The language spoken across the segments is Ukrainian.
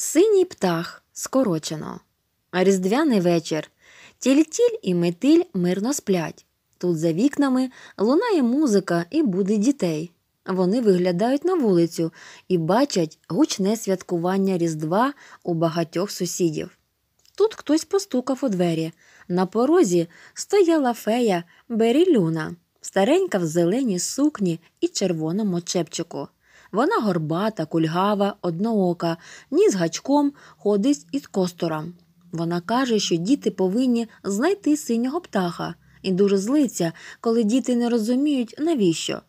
Синій птах скорочено. Різдвяний вечір. Тіль-тіль і метиль мирно сплять. Тут за вікнами лунає музика і буде дітей. Вони виглядають на вулицю і бачать гучне святкування Різдва у багатьох сусідів. Тут хтось постукав у двері. На порозі стояла фея Берілюна, старенька в зеленій сукні і червоному чепчику. Вона горбата, кульгава, одноока, ні з гачком, ходить із костором. Вона каже, що діти повинні знайти синього птаха і дуже злиться, коли діти не розуміють, навіщо.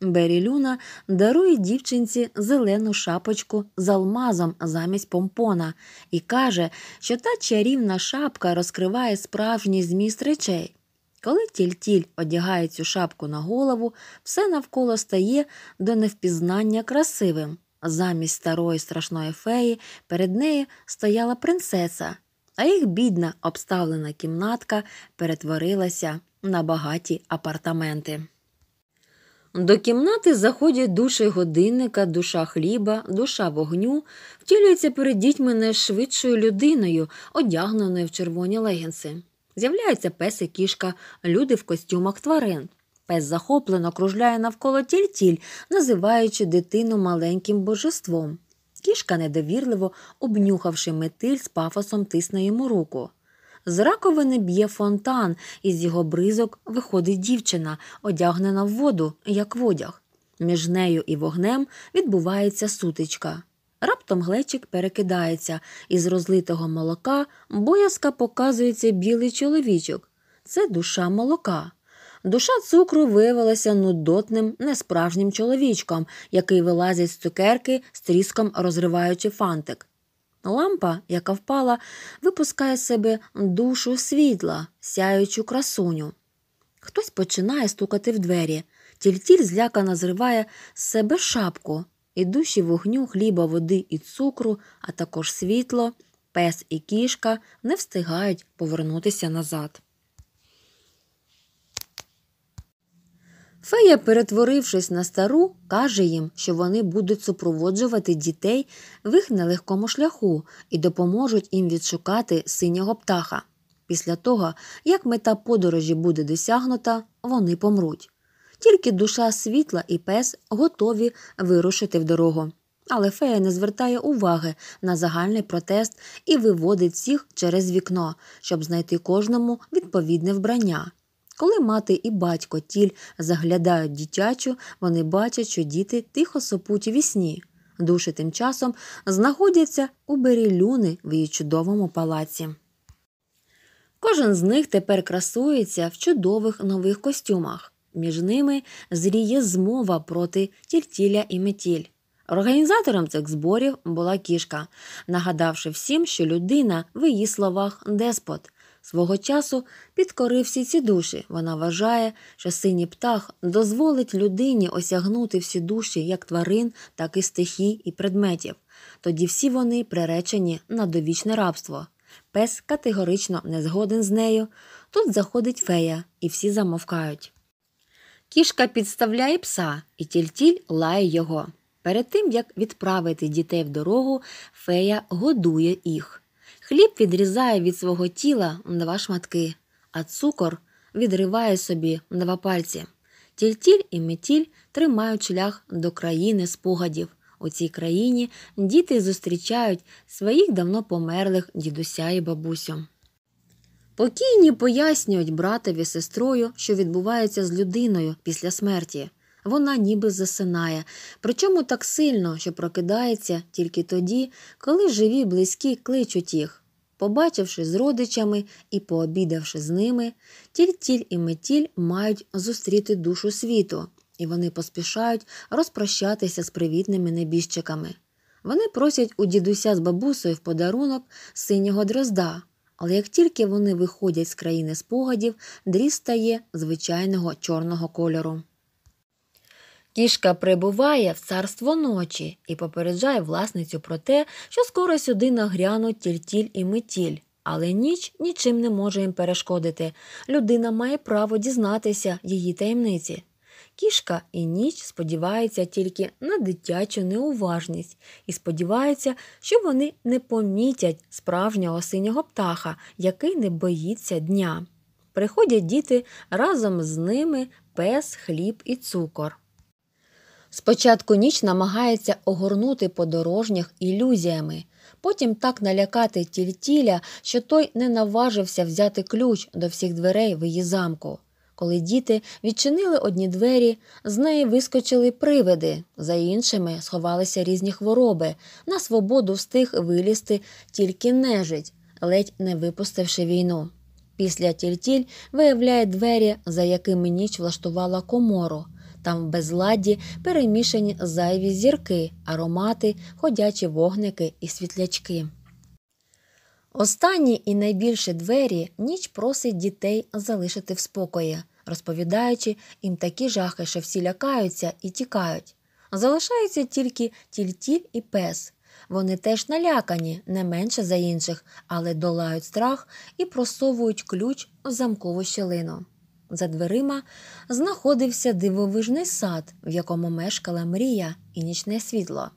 Бері Люна дарує дівчинці зелену шапочку з алмазом замість помпона і каже, що та чарівна шапка розкриває справжній зміст речей. Коли тільтіль одягає цю шапку на голову, все навколо стає до невпізнання красивим. Замість старої страшної феї перед нею стояла принцеса, а їх бідна обставлена кімнатка перетворилася на багаті апартаменти. До кімнати заходять душі годинника, душа хліба, душа вогню, втілюється перед дітьми найшвидшою людиною, одягненою в червоні легінси. З'являються пес і кішка, люди в костюмах тварин. Пес захоплено кружляє навколо тіль-тіль, називаючи дитину маленьким божеством. Кішка, недовірливо обнюхавши метиль, з пафосом тисне йому руку. З раковини б'є фонтан, і з його бризок виходить дівчина, одягнена в воду, як в одяг. Між нею і вогнем відбувається сутичка. Раптом глечик перекидається, і з розлитого молока боязка показується білий чоловічок. Це душа молока. Душа цукру виявилася нудотним, несправжнім чоловічком, який вилазить з цукерки, стріском розриваючи фантик. Лампа, яка впала, випускає з себе душу світла, сяючу красуню. Хтось починає стукати в двері. Тільтіль злякано зриває з себе шапку і душі вогню, хліба, води і цукру, а також світло, пес і кішка не встигають повернутися назад. Фея, перетворившись на стару, каже їм, що вони будуть супроводжувати дітей в їх нелегкому шляху і допоможуть їм відшукати синього птаха. Після того, як мета подорожі буде досягнута, вони помруть. Тільки душа світла і пес готові вирушити в дорогу. Але фея не звертає уваги на загальний протест і виводить всіх через вікно, щоб знайти кожному відповідне вбрання. Коли мати і батько тіль заглядають дитячу, вони бачать, що діти тихо сопуть у сні. Душі тим часом знаходяться у берілюни в її чудовому палаці. Кожен з них тепер красується в чудових нових костюмах. Між ними зріє змова проти тільтіля і метіль. Організатором цих зборів була кішка, нагадавши всім, що людина в її словах деспот. Свого часу підкорив всі ці душі. Вона вважає, що синій птах дозволить людині осягнути всі душі як тварин, так і стихій і предметів. Тоді всі вони приречені на довічне рабство. Пес категорично не згоден з нею. Тут заходить фея, і всі замовкають. Кішка підставляє пса, і тільтіль лає його. Перед тим, як відправити дітей в дорогу, фея годує їх. Хліб відрізає від свого тіла два шматки, а цукор відриває собі два пальці. Тільтіль і метіль тримають шлях до країни спогадів. У цій країні діти зустрічають своїх давно померлих дідуся і бабусю. Покійні пояснюють братові сестрою, що відбувається з людиною після смерті. Вона ніби засинає, причому так сильно, що прокидається тільки тоді, коли живі близькі кличуть їх. Побачивши з родичами і пообідавши з ними, тільтіль і метіль мають зустріти душу світу, і вони поспішають розпрощатися з привітними небіжчиками. Вони просять у дідуся з бабусею в подарунок синього дрозда. Але як тільки вони виходять з країни спогадів, дріс стає звичайного чорного кольору. Кішка прибуває в царство ночі і попереджає власницю про те, що скоро сюди нагрянуть тільтіль і метіль. Але ніч нічим не може їм перешкодити. Людина має право дізнатися її таємниці. Кішка і ніч сподівається тільки на дитячу неуважність і сподівається, що вони не помітять справжнього синього птаха, який не боїться дня. Приходять діти разом з ними пес, хліб і цукор. Спочатку ніч намагається огорнути подорожніх ілюзіями, потім так налякати тільтіля, що той не наважився взяти ключ до всіх дверей в її замку. Коли діти відчинили одні двері, з неї вискочили привиди, за іншими сховалися різні хвороби. На свободу встиг вилізти тільки нежить, ледь не випустивши війну. Після тільтіль виявляє двері, за якими ніч влаштувала комору. Там в безладді перемішані зайві зірки, аромати, ходячі вогники і світлячки. Останні і найбільші двері ніч просить дітей залишити в спокої, розповідаючи їм такі жахи, що всі лякаються і тікають. Залишаються тільки тільтіль і пес. Вони теж налякані, не менше за інших, але долають страх і просовують ключ в замкову щелину. За дверима знаходився дивовижний сад, в якому мешкала мрія і нічне світло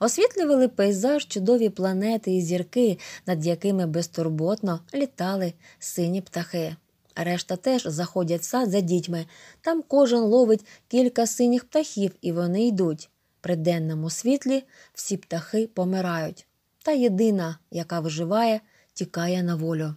освітлювали пейзаж чудові планети і зірки, над якими безтурботно літали сині птахи. Решта теж заходять в сад за дітьми. Там кожен ловить кілька синіх птахів, і вони йдуть. При денному світлі всі птахи помирають. Та єдина, яка виживає, тікає на волю.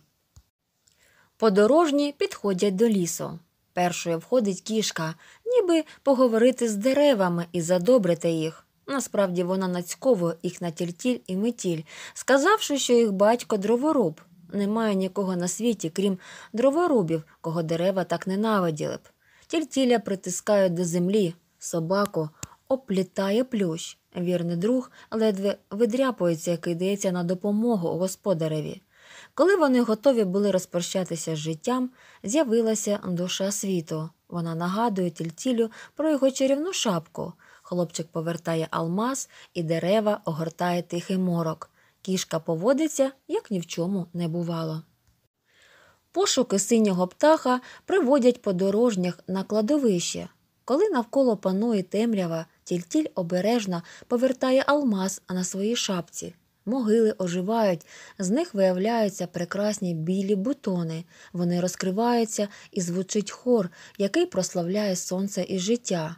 Подорожні підходять до лісу. Першою входить кішка, ніби поговорити з деревами і задобрити їх. Насправді вона нацьковує їх на тільтіль і метіль, сказавши, що їх батько дроворуб. Немає нікого на світі, крім дроворубів, кого дерева так ненавиділи б. Тільтіля притискають до землі, собаку оплітає плющ. Вірний друг ледве видряпується, як йдеться на допомогу господареві. Коли вони готові були розпрощатися з життям, з'явилася душа світу. Вона нагадує тільтілю про його чарівну шапку. Хлопчик повертає алмаз і дерева огортає тихий морок. Кішка поводиться, як ні в чому не бувало. Пошуки синього птаха приводять подорожніх на кладовище. Коли навколо панує темрява, тільтіль -тіль обережно повертає алмаз на своїй шапці. Могили оживають, з них виявляються прекрасні білі бутони. Вони розкриваються і звучить хор, який прославляє сонце і життя.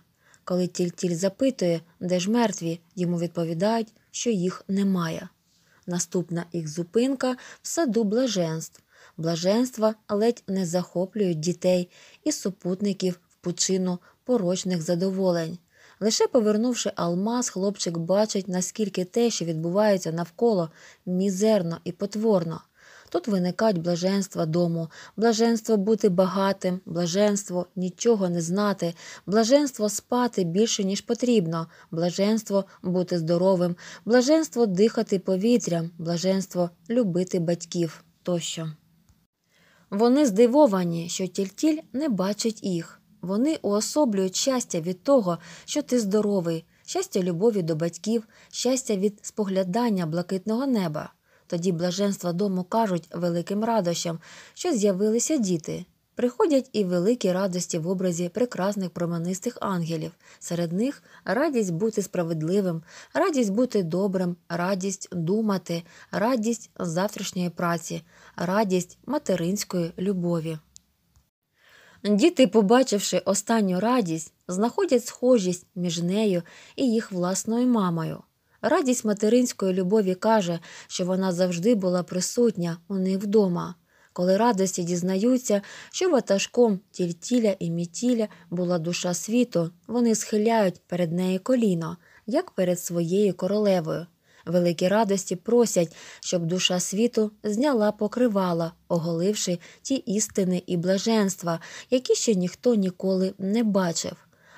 Коли Тіль-Тіль запитує, де ж мертві, йому відповідають, що їх немає. Наступна їх зупинка в саду блаженств. Блаженства ледь не захоплюють дітей і супутників в пучину порочних задоволень. Лише повернувши алмаз, хлопчик бачить, наскільки те, що відбувається навколо, мізерно і потворно. Тут виникають блаженства дому, блаженство бути багатим, блаженство нічого не знати, блаженство спати більше, ніж потрібно, блаженство бути здоровим, блаженство дихати повітрям, блаженство любити батьків тощо. Вони здивовані, що тільтіль не бачить їх. Вони уособлюють щастя від того, що ти здоровий, щастя любові до батьків, щастя від споглядання блакитного неба. Тоді блаженства дому кажуть великим радощам, що з'явилися діти. Приходять і великі радості в образі прекрасних променистих ангелів. Серед них радість бути справедливим, радість бути добрим, радість думати, радість завтрашньої праці, радість материнської любові. Діти, побачивши останню радість, знаходять схожість між нею і їх власною мамою. Радість материнської любові каже, що вона завжди була присутня у них вдома, коли радості дізнаються, що ватажком тільтіля і мітіля була душа світу, вони схиляють перед нею коліно, як перед своєю королевою. Великі радості просять, щоб душа світу зняла покривала, оголивши ті істини і блаженства, які ще ніхто ніколи не бачив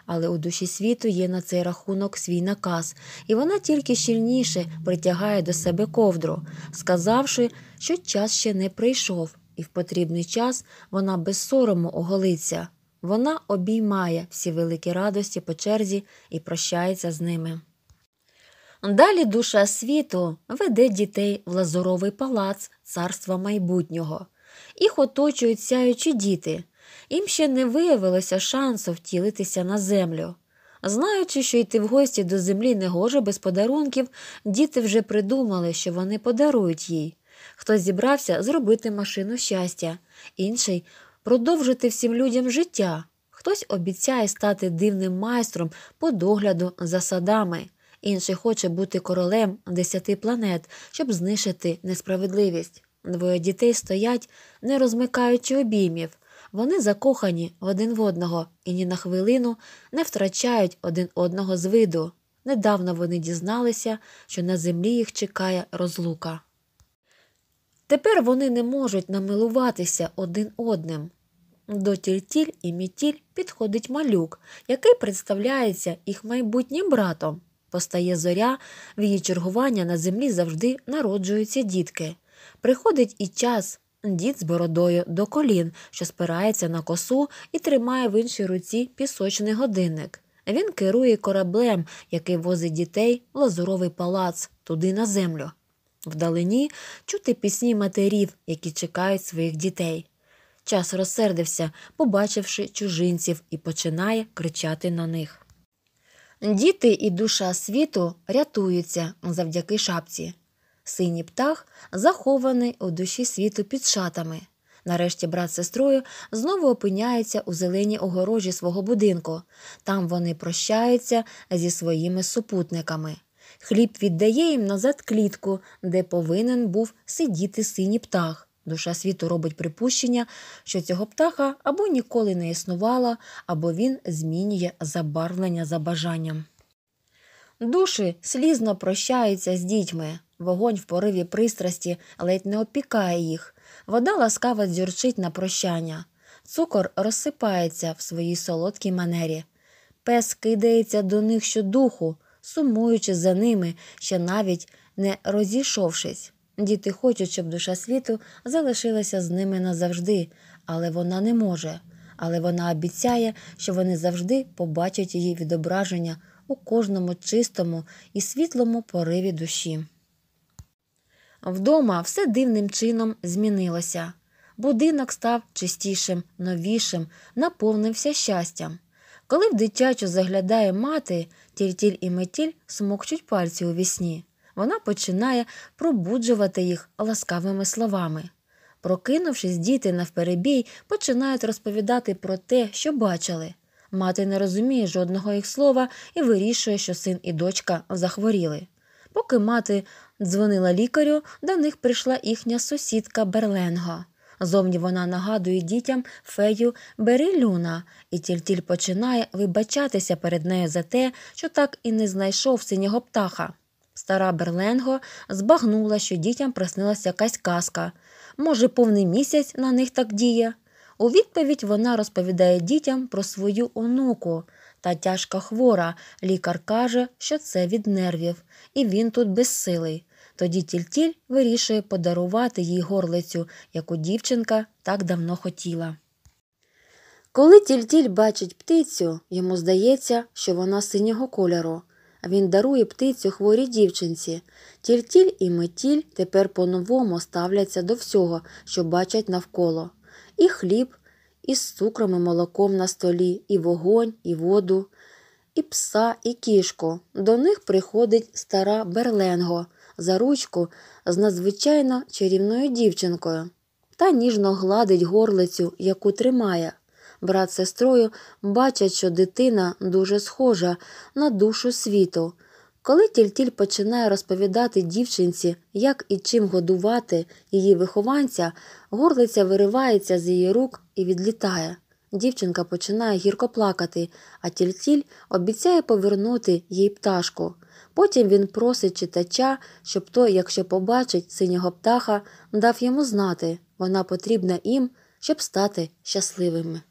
але у душі світу є на цей рахунок свій наказ, і вона тільки щільніше притягає до себе ковдру, сказавши, що час ще не прийшов, і в потрібний час вона без сорому оголиться. Вона обіймає всі великі радості по черзі і прощається з ними. Далі душа світу веде дітей в лазуровий палац царства майбутнього. Їх оточують сяючі діти, їм ще не виявилося шансу втілитися на землю. Знаючи, що йти в гості до землі не гоже без подарунків, діти вже придумали, що вони подарують їй. Хтось зібрався зробити машину щастя, інший продовжити всім людям життя, хтось обіцяє стати дивним майстром по догляду за садами, інший хоче бути королем десяти планет, щоб знищити несправедливість. Двоє дітей стоять, не розмикаючи обіймів. Вони закохані один в одного і ні на хвилину не втрачають один одного з виду. Недавно вони дізналися, що на землі їх чекає розлука. Тепер вони не можуть намилуватися один одним. До тільтіль і мітіль підходить малюк, який представляється їх майбутнім братом. Постає зоря, в її чергування на землі завжди народжуються дітки. Приходить і час, Дід з бородою до колін, що спирається на косу і тримає в іншій руці пісочний годинник. Він керує кораблем, який возить дітей в лазуровий палац туди на землю. Вдалині чути пісні матерів, які чекають своїх дітей. Час розсердився, побачивши чужинців, і починає кричати на них. Діти і душа світу рятуються завдяки шапці. Синій птах захований у душі світу під шатами. Нарешті брат з сестрою знову опиняються у зеленій огорожі свого будинку. Там вони прощаються зі своїми супутниками. Хліб віддає їм назад клітку, де повинен був сидіти синій птах. Душа світу робить припущення, що цього птаха або ніколи не існувала, або він змінює забарвлення за бажанням. Душі слізно прощаються з дітьми. Вогонь в пориві пристрасті ледь не опікає їх. Вода ласкаво дзюрчить на прощання. Цукор розсипається в своїй солодкій манері. Пес кидається до них щодуху, сумуючи за ними, ще навіть не розійшовшись. Діти хочуть, щоб душа світу залишилася з ними назавжди, але вона не може. Але вона обіцяє, що вони завжди побачать її відображення у кожному чистому і світлому пориві душі. Вдома все дивним чином змінилося. Будинок став чистішим, новішим, наповнився щастям. Коли в дитячу заглядає мати, тільтіль і метіль смокчуть пальці у вісні. Вона починає пробуджувати їх ласкавими словами. Прокинувшись, діти навперебій починають розповідати про те, що бачили. Мати не розуміє жодного їх слова і вирішує, що син і дочка захворіли. Поки мати Дзвонила лікарю, до них прийшла їхня сусідка Берленга. Зовні вона нагадує дітям фею Берилюна, і тільтіль починає вибачатися перед нею за те, що так і не знайшов синього птаха. Стара Берленго збагнула, що дітям приснилася якась казка. Може, повний місяць на них так діє. У відповідь вона розповідає дітям про свою онуку. Та тяжка хвора. Лікар каже, що це від нервів, і він тут безсилий. Тоді тільтіль вирішує подарувати їй горлицю, яку дівчинка так давно хотіла. Коли тільтіль бачить птицю, йому здається, що вона синього кольору. Він дарує птицю хворій дівчинці. Тільтіль і метіль тепер по-новому ставляться до всього, що бачать навколо. І хліб, і з цукром і молоком на столі, і вогонь, і воду, і пса, і кішку. До них приходить стара Берленго за ручку з надзвичайно чарівною дівчинкою та ніжно гладить горлицю, яку тримає. Брат з сестрою бачать, що дитина дуже схожа на душу світу. Коли тільтіль -тіль починає розповідати дівчинці, як і чим годувати її вихованця, горлиця виривається з її рук і відлітає. Дівчинка починає гірко плакати, а тільтіль обіцяє повернути їй пташку. Потім він просить читача, щоб той, якщо побачить синього птаха, дав йому знати, вона потрібна їм, щоб стати щасливими.